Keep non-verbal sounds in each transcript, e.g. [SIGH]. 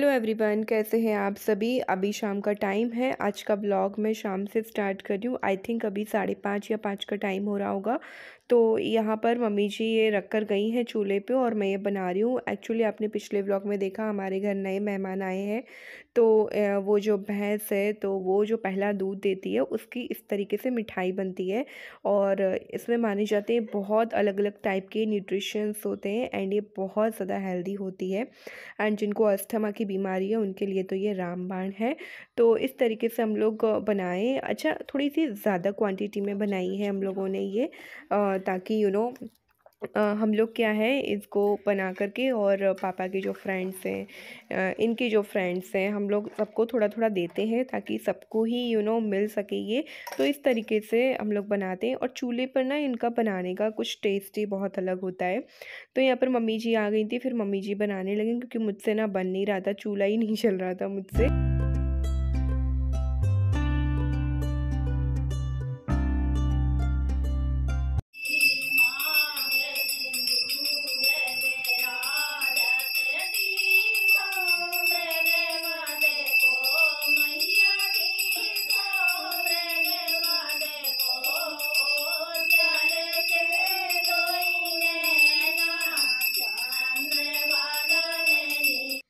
Hello everyone कैसे हैं आप सभी अभी शाम का टाइम है आज का ब्लॉग मैं शाम से स्टार्ट कर रही हूँ आई थिंक अभी साढ़े पाँच या पाँच का टाइम हो रहा होगा तो यहाँ पर मम्मी जी ये रख कर गई हैं चूल्हे पे और मैं ये बना रही हूँ एक्चुअली आपने पिछले ब्लॉग में देखा हमारे घर नए मेहमान आए हैं तो वो जो भैंस है तो वो जो पहला दूध देती है उसकी इस तरीके से मिठाई बनती है और इसमें माने जाते हैं बहुत अलग अलग टाइप के न्यूट्रिशंस होते हैं एंड ये बहुत ज़्यादा हेल्दी होती है एंड जिनको अस्थमा की बीमारी है उनके लिए तो ये रामबाण है तो इस तरीके से हम लोग बनाएँ अच्छा थोड़ी सी ज़्यादा क्वान्टिटी में बनाई है हम लोगों ने ये ताकि यू नो हम लोग क्या है इसको बना करके और पापा के जो फ्रेंड्स हैं इनके जो फ्रेंड्स हैं हम लोग सबको थोड़ा थोड़ा देते हैं ताकि सबको ही यू you नो know, मिल सके ये तो इस तरीके से हम लोग बनाते हैं और चूल्हे पर ना इनका बनाने का कुछ टेस्ट ही बहुत अलग होता है तो यहाँ पर मम्मी जी आ गई थी फिर मम्मी जी बनाने लगे क्योंकि मुझसे ना बन नहीं रहा था चूल्हा ही नहीं [LAUGHS] चल रहा था मुझसे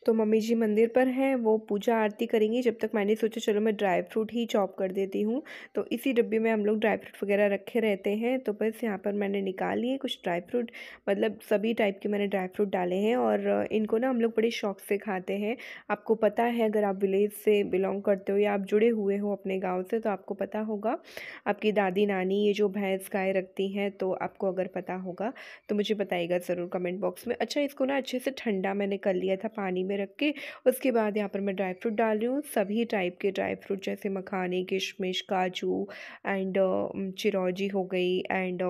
तो मम्मी जी मंदिर पर हैं वो पूजा आरती करेंगी जब तक मैंने सोचा चलो मैं ड्राई फ्रूट ही चॉप कर देती हूँ तो इसी डब्बे में हम लोग ड्राई फ्रूट वगैरह रखे रहते हैं तो बस यहाँ पर मैंने निकाल लिए कुछ ड्राई फ्रूट मतलब सभी टाइप के मैंने ड्राई फ्रूट डाले हैं और इनको ना हम लोग बड़े शौक से खाते हैं आपको पता है अगर आप विलेज से बिलोंग करते हो या आप जुड़े हुए हो अपने गाँव से तो आपको पता होगा आपकी दादी नानी ये जो भैंस गाय रखती हैं तो आपको अगर पता होगा तो मुझे बताइएगा ज़रूर कमेंट बॉक्स में अच्छा इसको ना अच्छे से ठंडा मैंने कर लिया था पानी में रख के उसके बाद यहाँ पर मैं ड्राई फ्रूट डाल रही हूँ सभी टाइप के ड्राई फ्रूट जैसे मखाने किशमिश काजू एंड चिरौजी हो गई एंड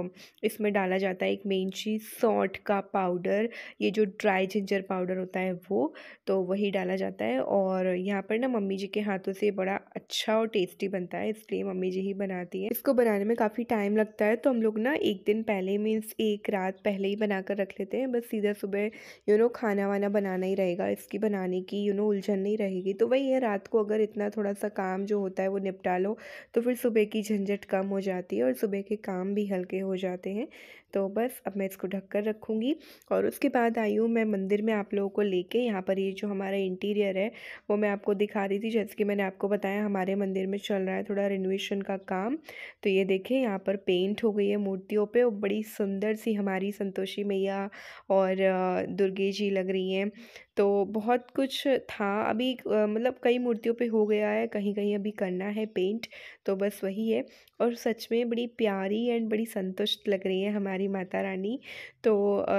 इसमें डाला जाता है एक मेन चीज़ सॉल्ट का पाउडर ये जो ड्राई जिंजर पाउडर होता है वो तो वही डाला जाता है और यहाँ पर ना मम्मी जी के हाथों से बड़ा अच्छा और टेस्टी बनता है इसलिए मम्मी जी ही बनाती है इसको बनाने में काफ़ी टाइम लगता है तो हम लोग ना एक दिन पहले मीन्स एक रात पहले ही बनाकर रख लेते हैं बस सीधा सुबह यू नो खाना वाना बनाना ही रहेगा इस उसकी बनाने की यू नो उलझन नहीं रहेगी तो वही है रात को अगर इतना थोड़ा सा काम जो होता है वो निपटा लो तो फिर सुबह की झंझट कम हो जाती है और सुबह के काम भी हल्के हो जाते हैं तो बस अब मैं इसको ढक कर रखूँगी और उसके बाद आई हूँ मैं मंदिर में आप लोगों को लेके यहाँ पर ये जो हमारा इंटीरियर है वो मैं आपको दिखा रही थी जैसे कि मैंने आपको बताया हमारे मंदिर में चल रहा है थोड़ा रिनोवेशन का काम तो ये देखें यहाँ पर पेंट हो गई है मूर्तियों पर और बड़ी सुंदर सी हमारी संतोषी मैया और दुर्गे जी लग रही हैं तो बहुत कुछ था अभी मतलब कई मूर्तियों पर हो गया है कहीं कहीं अभी करना है पेंट तो बस वही है और सच में बड़ी प्यारी एंड बड़ी संतुष्ट लग रही है हमारी हमारी माता रानी तो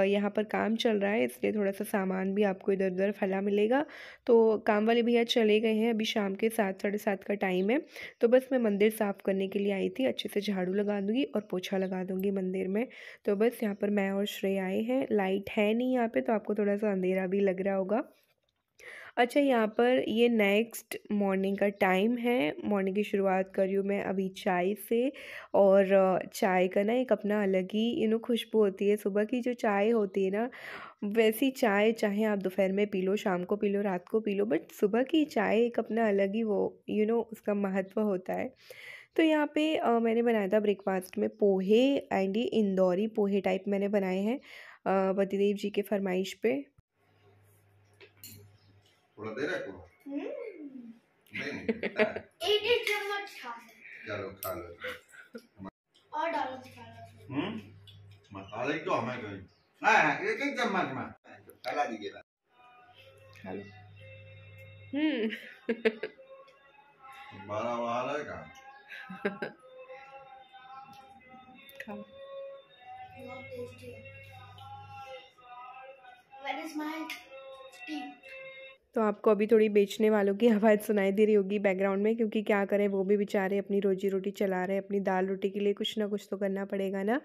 यहाँ पर काम चल रहा है इसलिए थोड़ा सा सामान भी आपको इधर उधर फैला मिलेगा तो काम वाले भैया चले गए हैं अभी शाम के सात साढ़े सात का टाइम है तो बस मैं मंदिर साफ़ करने के लिए आई थी अच्छे से झाड़ू लगा दूँगी और पोछा लगा दूँगी मंदिर में तो बस यहाँ पर मैं और श्रेय आए हैं लाइट है नहीं यहाँ पर तो आपको थोड़ा सा अंधेरा भी लग रहा होगा अच्छा यहाँ पर ये नेक्स्ट मॉर्निंग का टाइम है मॉर्निंग की शुरुआत करी हूँ मैं अभी चाय से और चाय का ना एक अपना अलग ही यू नो खुशबू होती है सुबह की जो चाय होती है ना वैसी चाय चाहे आप दोपहर में पी लो शाम को पी लो रात को पी लो बट सुबह की चाय एक अपना अलग ही वो यू नो उसका महत्व होता है तो यहाँ पे आ, मैंने बनाया था ब्रेकफास्ट में पोहे एंड ये इंदौरी पोहे टाइप मैंने बनाए हैं पतिदेव जी के फरमाइश पे थोड़ा दे रखो नहीं नहीं एक एक चम्मच खा चलो खा लो और डालो हम्म मसाले तो हमें गई हां एक एक चम्मच में फैला दीजिएगा हम्म बड़ा वाला है का खाओ What is my tea? तो आपको अभी थोड़ी बेचने वालों की [LAUGHS] आवाज़ सुनाई दे रही होगी बैकग्राउंड में क्योंकि क्या करें वो भी बेचारे अपनी रोजी रोटी चला रहे हैं अपनी दाल रोटी के लिए कुछ ना कुछ तो करना पड़ेगा ना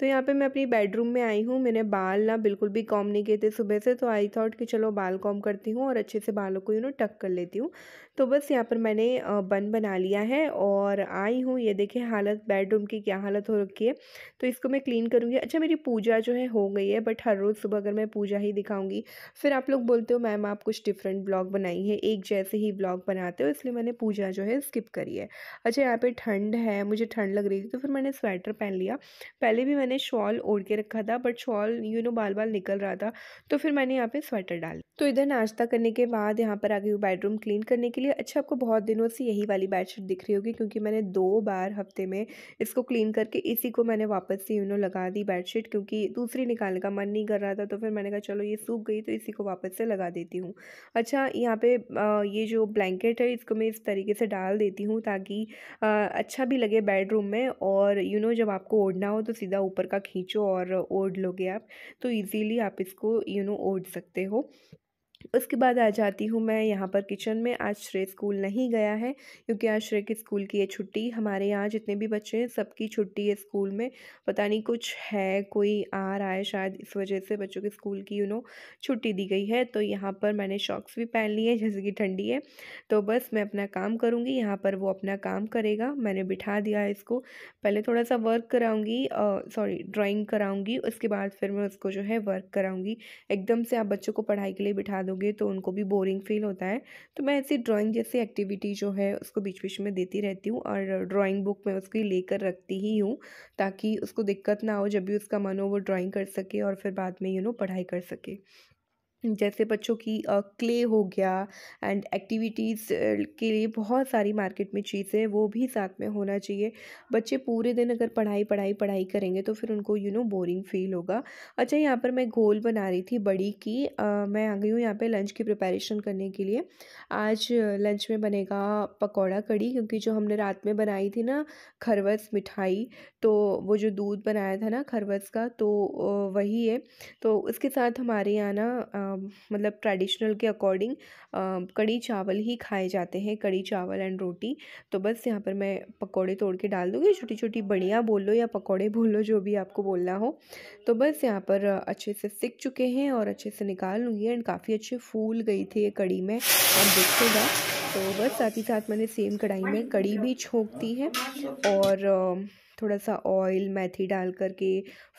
तो यहाँ पे मैं अपनी बेडरूम में आई हूँ मैंने बाल ना बिल्कुल भी कॉम नहीं किए थे सुबह से तो आई थॉट कि चलो बाल कॉम करती हूँ और अच्छे से बालों को यू नो टक कर लेती हूँ तो बस यहाँ पर मैंने बन बना लिया है और आई हूँ ये देखिए हालत बेडरूम की क्या हालत हो रखी है तो इसको मैं क्लीन करूँगी अच्छा मेरी पूजा जो है हो गई है बट हर रोज़ सुबह अगर मैं पूजा ही दिखाऊँगी फिर आप लोग बोलते हो मैम आप कुछ डिफरेंट डिफरेंट ब्लॉग बनाई है एक जैसे ही ब्लॉग बनाते हो इसलिए मैंने पूजा जो है स्किप करी है अच्छा यहाँ पे ठंड है मुझे ठंड लग रही थी तो फिर मैंने स्वेटर पहन लिया पहले भी मैंने शॉल ओढ़ के रखा था बट शॉल यू नो बाल बाल निकल रहा था तो फिर मैंने यहाँ पे स्वेटर डाल तो इधर नाश्ता करने के बाद यहाँ पर आ गई हूँ बेडरूम क्लीन करने के लिए अच्छा आपको बहुत दिनों से यही वाली बेडशीट दिख रही होगी क्योंकि मैंने दो बार हफ्ते में इसको क्लीन करके इसी को मैंने वापस से यू नो लगा दी बेडशीट क्योंकि दूसरी निकालने का मन नहीं कर रहा था तो फिर मैंने कहा चलो ये सूख गई तो इसी को वापस से लगा देती हूँ अच्छा यहाँ पे ये जो ब्लैंकेट है इसको मैं इस तरीके से डाल देती हूँ ताकि अच्छा भी लगे बेडरूम में और यू नो जब आपको ओढ़ना हो तो सीधा ऊपर का खींचो और ओढ़ लोगे आप तो ईज़िली आप इसको यू नो ओढ़ सकते हो उसके बाद आ जाती हूँ मैं यहाँ पर किचन में आज श्रेय स्कूल नहीं गया है क्योंकि आज श्रेय के स्कूल की ये छुट्टी हमारे यहाँ जितने भी बच्चे हैं सबकी छुट्टी है स्कूल में पता नहीं कुछ है कोई आ रहा है शायद इस वजह से बच्चों के स्कूल की यू नो छुट्टी दी गई है तो यहाँ पर मैंने शॉक्स भी पहन लिए जैसे कि ठंडी है तो बस मैं अपना काम करूँगी यहाँ पर वो अपना काम करेगा मैंने बिठा दिया है इसको पहले थोड़ा सा वर्क कराऊँगी सॉरी ड्राॅइंग कराऊँगी उसके बाद फिर मैं उसको जो है वर्क कराऊँगी एकदम से आप बच्चों को पढ़ाई के लिए बिठा दो दोगे तो उनको भी बोरिंग फील होता है तो मैं ऐसी ड्राइंग जैसी एक्टिविटी जो है उसको बीच बीच में देती रहती हूँ और ड्राइंग बुक में उसकी लेकर रखती ही हूँ ताकि उसको दिक्कत ना हो जब भी उसका मन हो वो ड्राइंग कर सके और फिर बाद में यू नो पढ़ाई कर सके जैसे बच्चों की क्ले हो गया एंड एक्टिविटीज़ के लिए बहुत सारी मार्केट में चीज़ें वो भी साथ में होना चाहिए बच्चे पूरे दिन अगर पढ़ाई पढ़ाई पढ़ाई करेंगे तो फिर उनको यू नो बोरिंग फील होगा अच्छा यहाँ पर मैं घोल बना रही थी बड़ी की आ, मैं आ गई हूँ यहाँ पे लंच की प्रिपरेशन करने के लिए आज लंच में बनेगा पकौड़ा कड़ी क्योंकि जो हमने रात में बनाई थी ना खरवस मिठाई तो वो जो दूध बनाया था ना खरवस का तो वही है तो उसके साथ हमारे यहाँ ना मतलब ट्रेडिशनल के अकॉर्डिंग कड़ी चावल ही खाए जाते हैं कड़ी चावल एंड रोटी तो बस यहाँ पर मैं पकौड़े तोड़ के डाल दूँगी छोटी छोटी बढ़िया बोल लो या पकौड़े बोल लो जो भी आपको बोलना हो तो बस यहाँ पर अच्छे से सीख चुके हैं और अच्छे से निकाल लूँगी एंड काफ़ी अच्छे फूल गई थी ये कड़ी में आप देखिएगा तो बस साथ ही साथ मैंने सेम कढ़ाई में कड़ी भी छोंक दी है और थोड़ा सा ऑयल मेथी डाल करके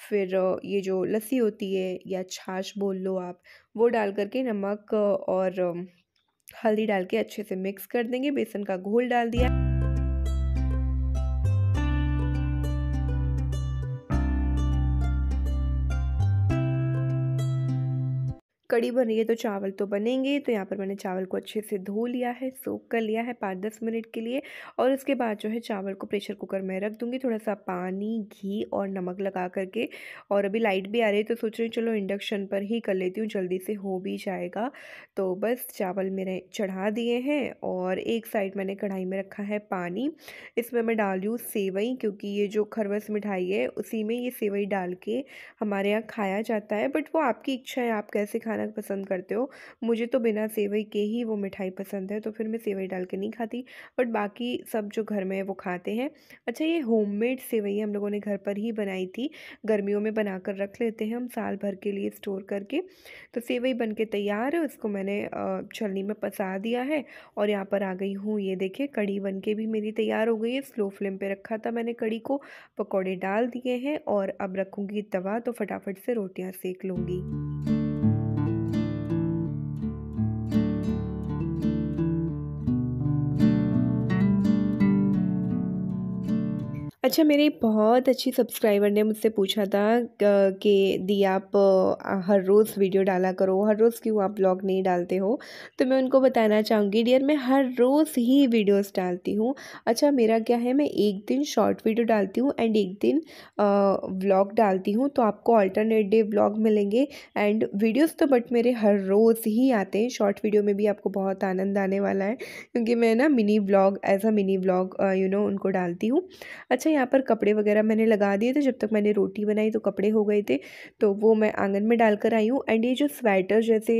फिर ये जो लस्सी होती है या छाछ बोल लो आप वो डाल करके नमक और हल्दी डाल के अच्छे से मिक्स कर देंगे बेसन का घोल डाल दिया कड़ी बन रही है तो चावल तो बनेंगे तो यहाँ पर मैंने चावल को अच्छे से धो लिया है सोख कर लिया है पाँच दस मिनट के लिए और उसके बाद जो है चावल को प्रेशर कुकर में रख दूँगी थोड़ा सा पानी घी और नमक लगा करके और अभी लाइट भी आ रही है तो सोच रही हूँ चलो इंडक्शन पर ही कर लेती हूँ जल्दी से हो भी जाएगा तो बस चावल मेरे चढ़ा दिए हैं और एक साइड मैंने कढ़ाई में रखा है पानी इसमें मैं डाल हूँ सेवई क्योंकि ये जो खरबस मिठाई है उसी में ये सेवई डाल के हमारे यहाँ खाया जाता है बट वो आपकी इच्छा है आप कैसे खाना खाना पसंद करते हो मुझे तो बिना सेवई के ही वो मिठाई पसंद है तो फिर मैं सेवई डाल के नहीं खाती बट बाकी सब जो घर में है वो खाते हैं अच्छा ये होममेड सेवई हम लोगों ने घर पर ही बनाई थी गर्मियों में बना कर रख लेते हैं हम साल भर के लिए स्टोर करके तो सेवई बन के तैयार है उसको मैंने छलनी में पसा दिया है और यहाँ पर आ गई हूँ ये देखिए कड़ी बन के भी मेरी तैयार हो गई है स्लो फ्लेम पर रखा था मैंने कड़ी को पकौड़े डाल दिए हैं और अब रखूँगी तवा तो फटाफट से रोटियाँ सेक लूँगी अच्छा मेरे बहुत अच्छी सब्सक्राइबर ने मुझसे पूछा था कि दी आप हर रोज़ वीडियो डाला करो हर रोज़ क्यों आप ब्लॉग नहीं डालते हो तो मैं उनको बताना चाहूँगी डियर मैं हर रोज़ ही वीडियोस डालती हूँ अच्छा मेरा क्या है मैं एक दिन शॉर्ट वीडियो डालती हूँ एंड एक दिन व्लॉग डालती हूँ तो आपको अल्टरनेट डे ब्लॉग मिलेंगे एंड वीडियोज़ तो बट मेरे हर रोज़ ही आते हैं शॉर्ट वीडियो में भी आपको बहुत आनंद आने वाला है क्योंकि मैं ना mini blog as a mini blog you know उनको डालती हूँ अच्छा यहाँ पर कपड़े वगैरह मैंने लगा दिए थे जब तक मैंने रोटी बनाई तो कपड़े हो गए थे तो वो मैं आंगन में डालकर आई हूँ एंड ये जो स्वेटर जैसे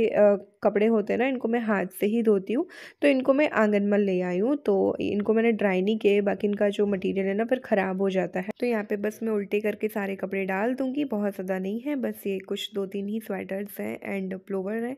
कपड़े होते हैं ना इनको मैं हाथ से ही धोती हूँ तो इनको मैं आंगन मल ले आई हूँ तो इनको मैंने ड्राई नहीं किए बाकी इनका जो मटेरियल है ना फिर ख़राब हो जाता है तो यहाँ पे बस मैं उल्टे करके सारे कपड़े डाल दूँगी बहुत ज़्यादा नहीं है बस ये कुछ दो तीन ही स्वेटर्स हैं एंड प्लोवर हैं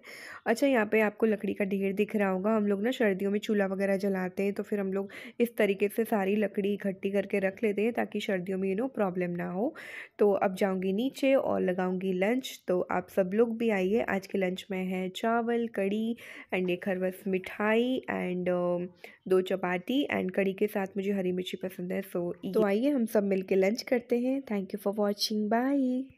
अच्छा यहाँ पर आपको लकड़ी का ढेर दिख रहा होगा हम लोग ना सर्दियों में चूल्हा वगैरह जलाते हैं तो फिर हम लोग इस तरीके से सारी लकड़ी इकट्ठी करके रख लेते हैं ताकि सर्दियों में यू नो प्रॉब्लम ना हो तो अब जाऊँगी नीचे और लगाऊँगी लंच तो आप सब लोग भी आइए आज के लंच में है चावल चावल कड़ी एंड एक बस मिठाई एंड दो चपाती एंड कड़ी के साथ मुझे हरी मिर्ची पसंद है सो तो आइए हम सब मिलके लंच करते हैं thank you for watching bye